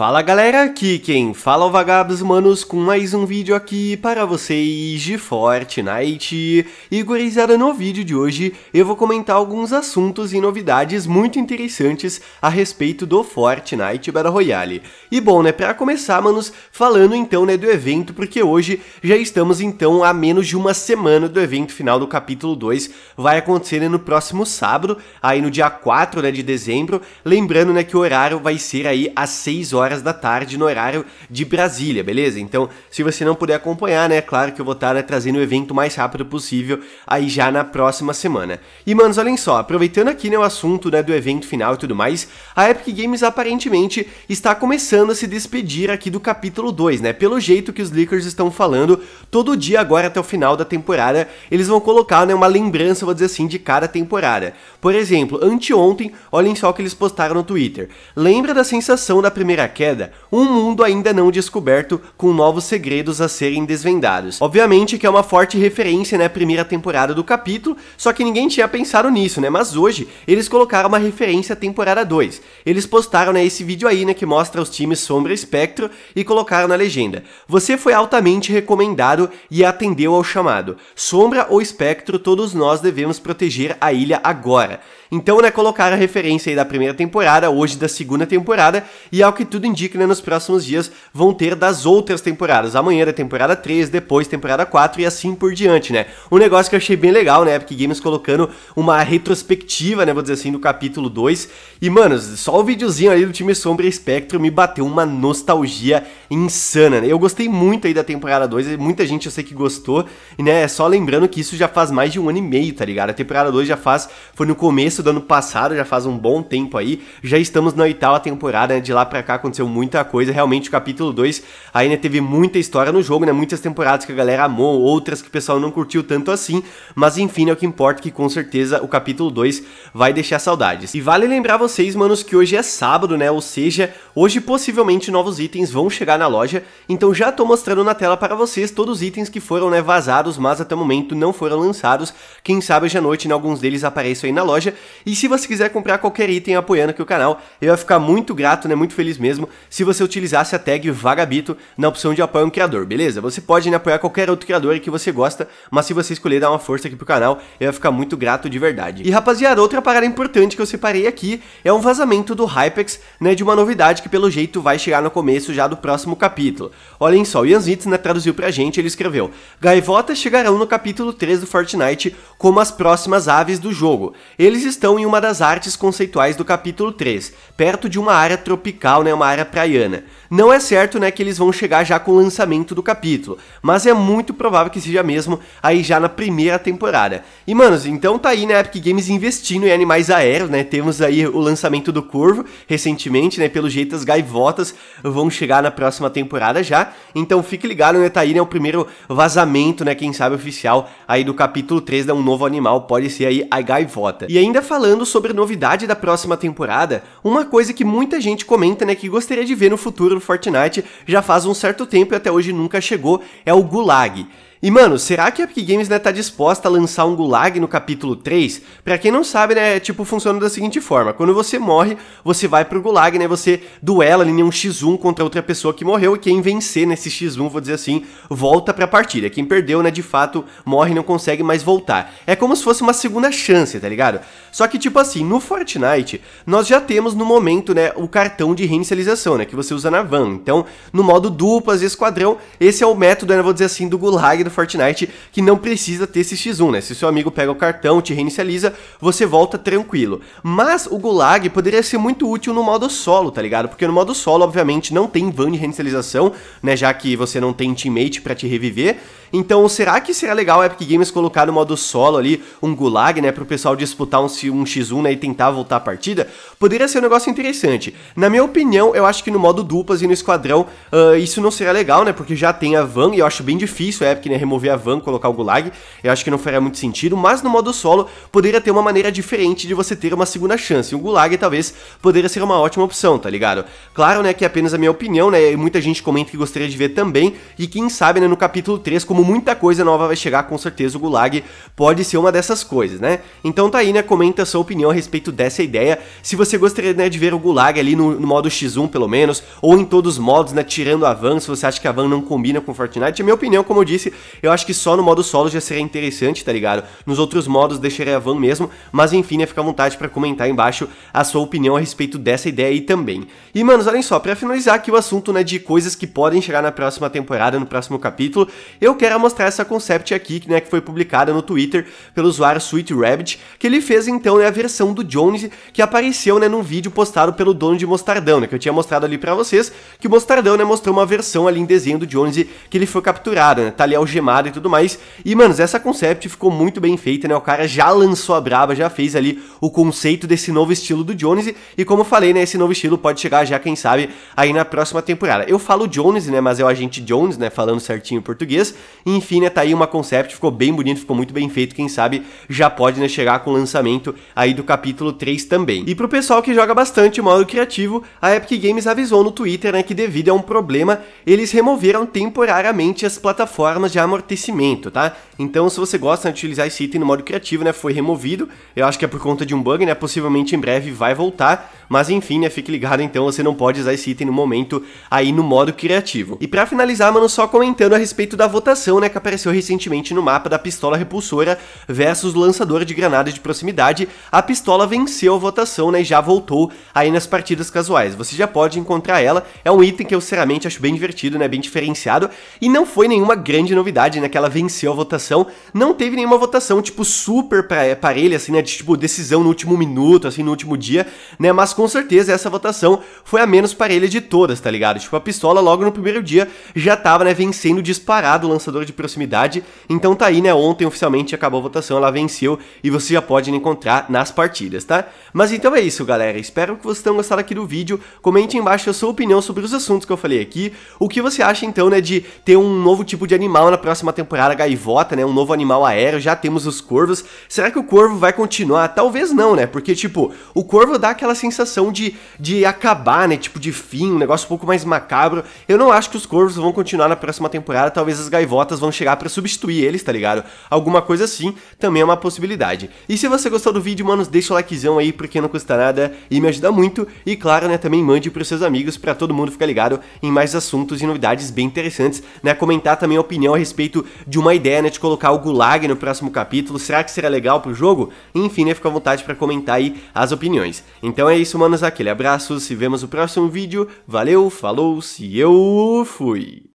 Fala galera, aqui quem fala é o Vagabos Manos com mais um vídeo aqui para vocês de Fortnite. E gurizada, no vídeo de hoje eu vou comentar alguns assuntos e novidades muito interessantes a respeito do Fortnite Battle Royale. E bom, né, para começar, manos, falando então, né, do evento, porque hoje já estamos então a menos de uma semana do evento final do capítulo 2, vai acontecer né, no próximo sábado, aí no dia 4, né, de dezembro, lembrando, né, que o horário vai ser aí às 6 horas horas da tarde no horário de Brasília, beleza? Então, se você não puder acompanhar, né, claro que eu vou estar né, trazendo o evento o mais rápido possível aí já na próxima semana. E, manos, olhem só, aproveitando aqui né, o assunto né, do evento final e tudo mais, a Epic Games aparentemente está começando a se despedir aqui do capítulo 2, né? Pelo jeito que os leakers estão falando, todo dia agora até o final da temporada, eles vão colocar né, uma lembrança, vou dizer assim, de cada temporada. Por exemplo, anteontem, olhem só o que eles postaram no Twitter. Lembra da sensação da primeira queda, um mundo ainda não descoberto com novos segredos a serem desvendados. Obviamente que é uma forte referência na né, primeira temporada do capítulo, só que ninguém tinha pensado nisso, né? Mas hoje eles colocaram uma referência à temporada 2. Eles postaram né, esse vídeo aí, né, que mostra os times Sombra e Espectro e colocaram na legenda: "Você foi altamente recomendado e atendeu ao chamado. Sombra ou Espectro, todos nós devemos proteger a ilha agora." Então, né, colocaram a referência aí da primeira temporada, hoje da segunda temporada, e ao é que tudo indica, né, nos próximos dias vão ter das outras temporadas. Amanhã é da temporada 3, depois temporada 4 e assim por diante, né? Um negócio que eu achei bem legal, né, Epic Games colocando uma retrospectiva, né, vou dizer assim, do capítulo 2. E, mano, só o videozinho ali do time Sombra e me bateu uma nostalgia insana. Né? Eu gostei muito aí da temporada 2, muita gente eu sei que gostou, e né, é só lembrando que isso já faz mais de um ano e meio, tá ligado? A temporada 2 já faz, foi no começo do ano passado, já faz um bom tempo aí, já estamos na oitava temporada, né? de lá pra cá aconteceu muita coisa, realmente o capítulo 2 aí né, teve muita história no jogo, né, muitas temporadas que a galera amou, outras que o pessoal não curtiu tanto assim, mas enfim, é o que importa é que com certeza o capítulo 2 vai deixar saudades. E vale lembrar vocês, manos, que hoje é sábado, né, ou seja, hoje possivelmente novos itens vão chegar na loja, então já tô mostrando na tela para vocês todos os itens que foram né, vazados, mas até o momento não foram lançados, quem sabe hoje à noite né, alguns deles apareçam aí na loja, e se você quiser comprar qualquer item apoiando aqui o canal, eu ia ficar muito grato, né, muito feliz mesmo, se você utilizasse a tag Vagabito na opção de apoio um criador, beleza? Você pode né, apoiar qualquer outro criador que você gosta, mas se você escolher dar uma força aqui pro canal, eu ia ficar muito grato de verdade. E rapaziada, outra parada importante que eu separei aqui é um vazamento do Hypex, né, de uma novidade que pelo jeito vai chegar no começo já do próximo próximo capítulo. Olhem só, o Ian Zitzner né, traduziu pra gente, ele escreveu: Gaivotas chegarão no capítulo 3 do Fortnite como as próximas aves do jogo. Eles estão em uma das artes conceituais do capítulo 3, perto de uma área tropical, né, uma área praiana. Não é certo, né, que eles vão chegar já com o lançamento do capítulo, mas é muito provável que seja mesmo aí já na primeira temporada. E manos, então tá aí, né, Epic Games investindo em animais aéreos, né? Temos aí o lançamento do curvo recentemente, né? Pelo jeito as gaivotas vão chegar na próxima próxima temporada já. Então fique ligado, né, tá aí, né, o primeiro vazamento, né, quem sabe oficial aí do capítulo 3 de um novo animal, pode ser aí a gaivota. E ainda falando sobre novidade da próxima temporada, uma coisa que muita gente comenta, né, que gostaria de ver no futuro do Fortnite, já faz um certo tempo e até hoje nunca chegou, é o Gulag. E mano, será que a Epic Games né, tá disposta a lançar um gulag no capítulo 3? Pra quem não sabe, né, tipo, funciona da seguinte forma. Quando você morre, você vai pro gulag, né, você duela ali em um x1 contra outra pessoa que morreu e quem vencer nesse x1, vou dizer assim, volta pra partida. Quem perdeu, né, de fato, morre e não consegue mais voltar. É como se fosse uma segunda chance, tá ligado? Só que tipo assim, no Fortnite, nós já temos no momento, né, o cartão de reinicialização, né, que você usa na van. Então, no modo duplas e esquadrão, esse é o método, né, vou dizer assim, do gulag do Fortnite que não precisa ter esse X1, né? Se seu amigo pega o cartão, te reinicializa, você volta tranquilo. Mas o Gulag poderia ser muito útil no modo solo, tá ligado? Porque no modo solo, obviamente, não tem van de reinicialização, né? Já que você não tem teammate para te reviver. Então, será que seria legal a Epic Games colocar no modo solo ali um Gulag, né? Pro pessoal disputar um, um X1 né, e tentar voltar a partida? Poderia ser um negócio interessante. Na minha opinião, eu acho que no modo duplas e no esquadrão, uh, isso não seria legal, né? Porque já tem a van e eu acho bem difícil a Epic, né? remover a van, colocar o Gulag, eu acho que não faria muito sentido, mas no modo solo poderia ter uma maneira diferente de você ter uma segunda chance, e o Gulag talvez poderia ser uma ótima opção, tá ligado? Claro, né, que é apenas a minha opinião, né, e muita gente comenta que gostaria de ver também, e quem sabe, né, no capítulo 3, como muita coisa nova vai chegar, com certeza o Gulag pode ser uma dessas coisas, né? Então tá aí, né, comenta a sua opinião a respeito dessa ideia, se você gostaria, né, de ver o Gulag ali no, no modo X1, pelo menos, ou em todos os modos, né, tirando a van, se você acha que a van não combina com Fortnite, é minha opinião, como eu disse, eu acho que só no modo solo já seria interessante, tá ligado? Nos outros modos deixaria a van mesmo, mas enfim, né, fica à vontade para comentar aí embaixo a sua opinião a respeito dessa ideia aí também. E, manos, olhem só, para finalizar aqui o assunto, né, de coisas que podem chegar na próxima temporada, no próximo capítulo, eu quero mostrar essa concept aqui, né, que foi publicada no Twitter pelo usuário Sweet Rabbit, que ele fez então né, a versão do Jones que apareceu né, num vídeo postado pelo dono de Mostardão, né, que eu tinha mostrado ali para vocês, que o Mostardão né, mostrou uma versão ali em desenho do Jones que ele foi capturado, né, tá ali algemado algemada e tudo mais. E, mano, essa concept ficou muito bem feita, né? O cara já lançou a braba, já fez ali o conceito desse novo estilo do Jones. E como eu falei, né? Esse novo estilo pode chegar já, quem sabe, aí na próxima temporada. Eu falo Jones, né? Mas é o agente Jones, né? Falando certinho em português. Enfim, né? Tá aí uma concept, ficou bem bonito, ficou muito bem feito. Quem sabe já pode, né? Chegar com o lançamento aí do capítulo 3 também. E pro pessoal que joga bastante modo criativo, a Epic Games avisou no Twitter, né? Que devido a um problema, eles removeram temporariamente as plataformas de Amazon amortecimento, tá? Então, se você gosta de utilizar esse item no modo criativo, né, foi removido, eu acho que é por conta de um bug, né, possivelmente em breve vai voltar, mas enfim, né, fique ligado, então você não pode usar esse item no momento aí no modo criativo. E para finalizar, mano, só comentando a respeito da votação, né, que apareceu recentemente no mapa da pistola repulsora versus lançador de granadas de proximidade, a pistola venceu a votação, né, e já voltou aí nas partidas casuais. Você já pode encontrar ela, é um item que eu sinceramente acho bem divertido, né, bem diferenciado, e não foi nenhuma grande novidade verdade, né, que ela venceu a votação, não teve nenhuma votação, tipo, super é, parelha, assim, né, de, tipo, decisão no último minuto, assim, no último dia, né, mas com certeza essa votação foi a menos parelha de todas, tá ligado? Tipo, a pistola logo no primeiro dia já tava, né, vencendo disparado o lançador de proximidade, então tá aí, né, ontem oficialmente acabou a votação, ela venceu e você já pode encontrar nas partidas, tá? Mas então é isso, galera, espero que vocês tenham gostado aqui do vídeo, comente embaixo a sua opinião sobre os assuntos que eu falei aqui, o que você acha, então, né, de ter um novo tipo de animal na próxima temporada gaivota, né? Um novo animal aéreo, já temos os corvos. Será que o corvo vai continuar? Talvez não, né? Porque, tipo, o corvo dá aquela sensação de, de acabar, né? Tipo, de fim, um negócio um pouco mais macabro. Eu não acho que os corvos vão continuar na próxima temporada, talvez as gaivotas vão chegar para substituir eles, tá ligado? Alguma coisa assim também é uma possibilidade. E se você gostou do vídeo, mano, deixa o likezão aí, porque não custa nada e me ajuda muito. E claro, né, também mande pros seus amigos para todo mundo ficar ligado em mais assuntos e novidades bem interessantes, né? Comentar também a opinião a respeito respeito de uma ideia, né, de colocar o Gulag no próximo capítulo. Será que será legal pro jogo? Enfim, né, fica à vontade para comentar aí as opiniões. Então é isso, manos, aquele abraço, se vemos no próximo vídeo. Valeu, falou, se eu fui!